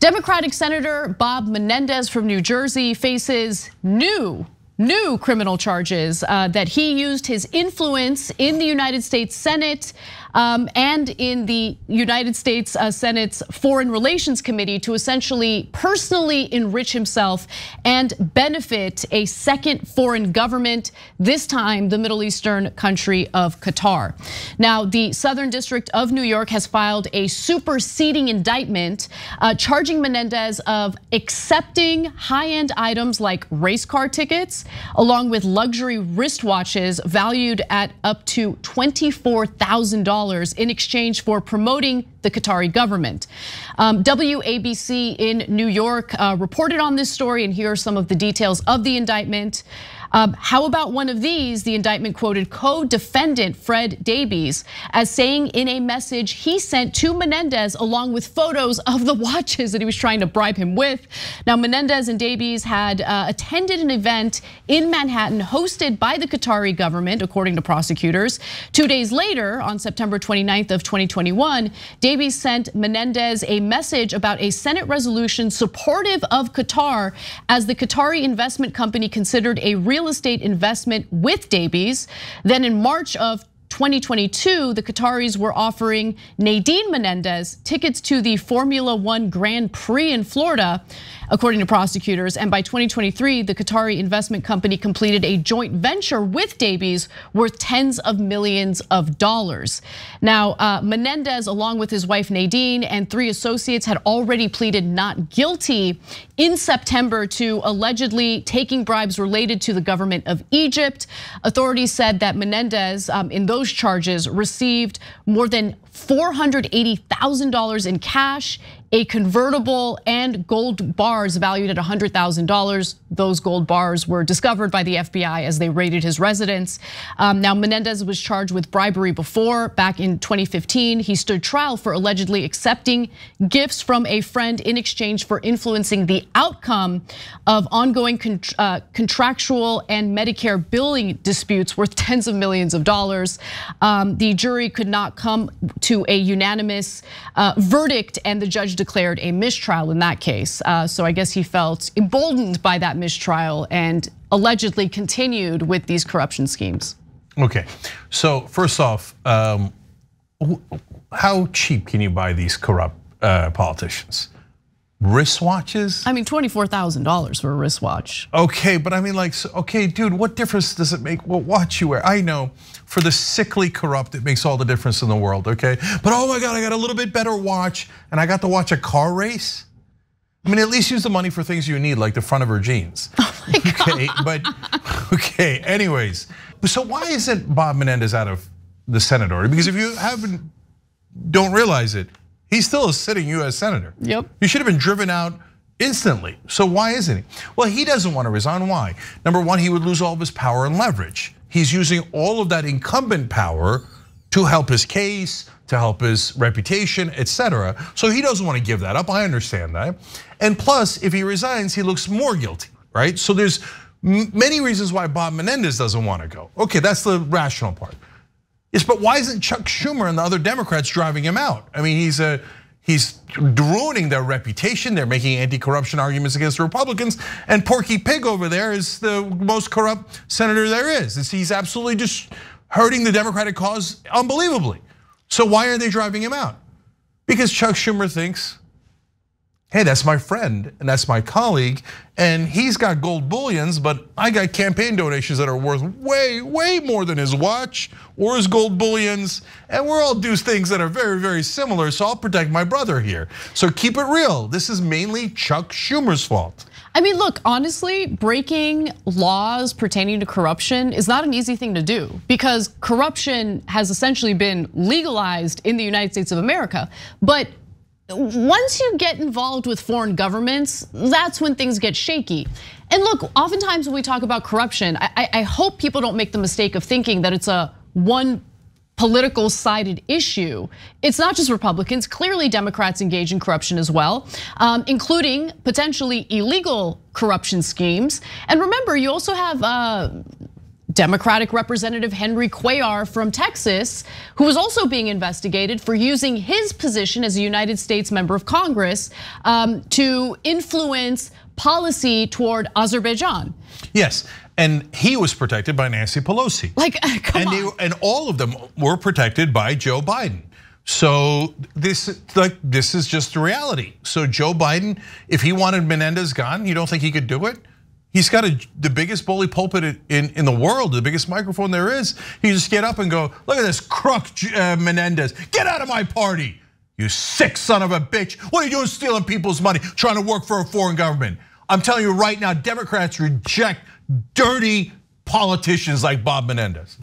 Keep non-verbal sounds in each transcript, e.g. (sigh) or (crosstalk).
Democratic Senator Bob Menendez from New Jersey faces new new criminal charges uh, that he used his influence in the United States Senate um, and in the United States uh, Senate's Foreign Relations Committee to essentially personally enrich himself and benefit a second foreign government, this time the Middle Eastern country of Qatar. Now, the Southern District of New York has filed a superseding indictment uh, charging Menendez of accepting high end items like race car tickets, along with luxury wristwatches valued at up to $24,000 dollars in exchange for promoting the Qatari government. Um, WABC in New York uh, reported on this story, and here are some of the details of the indictment. Um, how about one of these? The indictment quoted co-defendant Fred Davies as saying in a message he sent to Menendez along with photos of the watches that he was trying to bribe him with. Now Menendez and Davies had uh, attended an event in Manhattan hosted by the Qatari government, according to prosecutors. Two days later, on September 29th of 2021, Davies sent Menendez a message about a Senate resolution supportive of Qatar as the Qatari investment company considered a real real estate investment with Davies. Then in March of 2022, the Qataris were offering Nadine Menendez tickets to the Formula One Grand Prix in Florida according to prosecutors. And by 2023, the Qatari investment company completed a joint venture with Davies worth tens of millions of dollars. Now, uh, Menendez, along with his wife Nadine and three associates, had already pleaded not guilty in September to allegedly taking bribes related to the government of Egypt. Authorities said that Menendez, um, in those charges, received more than $480,000 in cash a convertible and gold bars valued at $100,000. Those gold bars were discovered by the FBI as they raided his residence. Um, now, Menendez was charged with bribery before. Back in 2015, he stood trial for allegedly accepting gifts from a friend in exchange for influencing the outcome of ongoing uh, contractual and Medicare billing disputes worth (laughs) tens of millions of dollars. Um, the jury could not come to a unanimous uh, verdict, and the judge declared a mistrial in that case. Uh, so I guess he felt emboldened by that mistrial and allegedly continued with these corruption schemes. Okay, so first off, um, how cheap can you buy these corrupt uh, politicians? wristwatches? I mean, $24,000 for a wristwatch. Okay, but I mean like, okay, dude, what difference does it make what watch you wear? I know for the sickly corrupt, it makes all the difference in the world, okay? But oh my God, I got a little bit better watch and I got to watch a car race. I mean, at least use the money for things you need, like the front of her jeans. (laughs) Oh (laughs) okay, God. but okay, anyways. So why isn't Bob Menendez out of the Senate order? Because if you haven't, don't realize it, He's still a sitting US senator. Yep. You should have been driven out instantly. So why isn't he? Well, he doesn't want to resign. Why? Number one, he would lose all of his power and leverage. He's using all of that incumbent power to help his case, to help his reputation, etc. So he doesn't want to give that up. I understand that. And plus, if he resigns, he looks more guilty, right? So there's many reasons why Bob Menendez doesn't want to go. Okay, that's the rational part. Yes, but why isn't Chuck Schumer and the other Democrats driving him out? I mean, he's a uh, he's ruining their reputation. They're making anti-corruption arguments against the Republicans, and Porky Pig over there is the most corrupt senator there is. He's absolutely just hurting the Democratic cause unbelievably. So why are they driving him out? Because Chuck Schumer thinks hey, that's my friend and that's my colleague, and he's got gold bullions, but I got campaign donations that are worth way, way more than his watch or his gold bullions, and we're all do things that are very, very similar, so I'll protect my brother here. So keep it real. This is mainly Chuck Schumer's fault. I mean, look, honestly, breaking laws pertaining to corruption is not an easy thing to do because corruption has essentially been legalized in the United States of America. But once you get involved with foreign governments, that's when things get shaky. And look, oftentimes when we talk about corruption, I, I hope people don't make the mistake of thinking that it's a one political sided issue. It's not just Republicans. Clearly, Democrats engage in corruption as well, um, including potentially illegal corruption schemes. And remember, you also have uh, Democratic Representative Henry Cuellar from Texas, who was also being investigated for using his position as a United States member of Congress um, to influence policy toward Azerbaijan. Yes, and he was protected by Nancy Pelosi. Like, (laughs) come and on. They, and all of them were protected by Joe Biden. So this like this is just the reality. So Joe Biden, if he wanted Menendez gone, you don't think he could do it? He's got a, the biggest bully pulpit in, in the world, the biggest microphone there is. He just get up and go, look at this crook uh, Menendez, get out of my party. You sick son of a bitch. What are you doing stealing people's money, trying to work for a foreign government? I'm telling you right now, Democrats reject dirty politicians like Bob Menendez.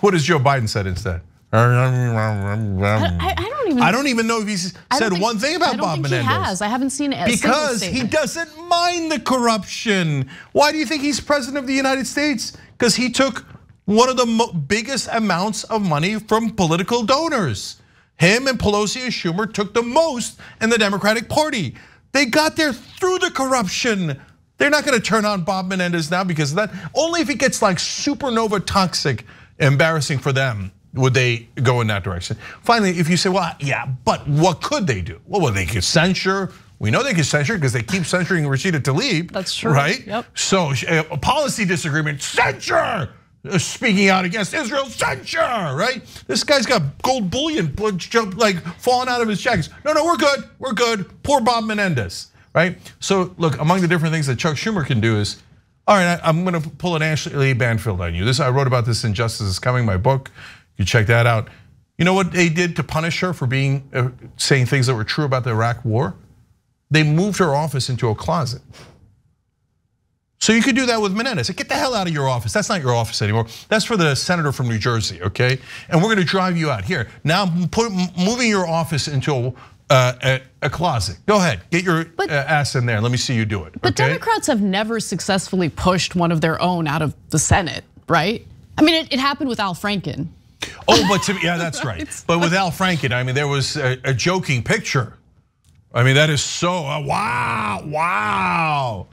What has Joe Biden said instead? I, I, don't even. I don't even know if he's said think, one thing about Bob Menendez. He has. I haven't seen it. Because he doesn't mind the corruption. Why do you think he's president of the United States? Because he took one of the biggest amounts of money from political donors. Him and Pelosi and Schumer took the most in the Democratic Party. They got there through the corruption. They're not going to turn on Bob Menendez now because of that. Only if he gets like supernova toxic, embarrassing for them would they go in that direction? Finally, if you say, well, yeah, but what could they do? Well, well they could censure. We know they could censure because they keep censoring Rashida Tlaib. That's true. Right? Yep. So uh, a policy disagreement, censure! Uh, speaking out against Israel, censure, right? This guy's got gold bullion like falling out of his jackets. No, no, we're good, we're good. Poor Bob Menendez, right? So look, among the different things that Chuck Schumer can do is all right, I'm gonna pull an Ashley Banfield on you. This I wrote about this injustice is Coming, my book. You check that out. You know what they did to punish her for being uh, saying things that were true about the Iraq war? They moved her office into a closet. So you could do that with Menendez. Get the hell out of your office. That's not your office anymore. That's for the senator from New Jersey, okay? And we're going to drive you out here. Now, put, moving your office into a, uh, a, a closet. Go ahead, get your but, uh, ass in there. Let me see you do it. But okay? Democrats have never successfully pushed one of their own out of the Senate, right? I mean, it, it happened with Al Franken. Oh, but to, yeah, that's (laughs) right. But with Al Franken, I mean, there was a, a joking picture. I mean, that is so uh, wow, wow.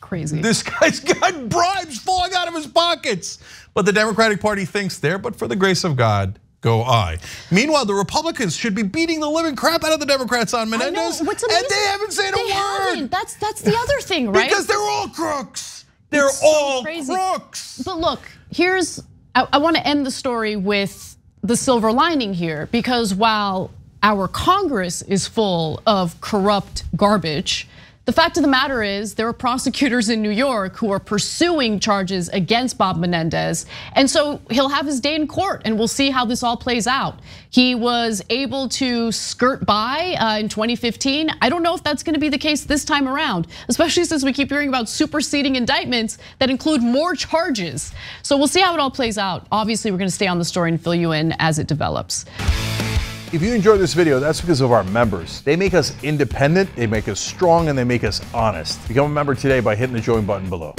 Crazy. This guy's got bribes falling out of his pockets. But the Democratic Party thinks there, but for the grace of God, go I. Meanwhile, the Republicans should be beating the living crap out of the Democrats on Menendez. Know, and they haven't said they a word. Haven't. That's that's the other thing, right? because they're all crooks. They're it's all so crooks. But look, here's I want to end the story with the silver lining here because while our Congress is full of corrupt garbage, the fact of the matter is, there are prosecutors in New York who are pursuing charges against Bob Menendez. And so he'll have his day in court and we'll see how this all plays out. He was able to skirt by uh, in 2015. I don't know if that's going to be the case this time around, especially since we keep hearing about superseding indictments that include more charges. So we'll see how it all plays out. Obviously, we're going to stay on the story and fill you in as it develops. If you enjoyed this video, that's because of our members. They make us independent, they make us strong, and they make us honest. Become a member today by hitting the join button below.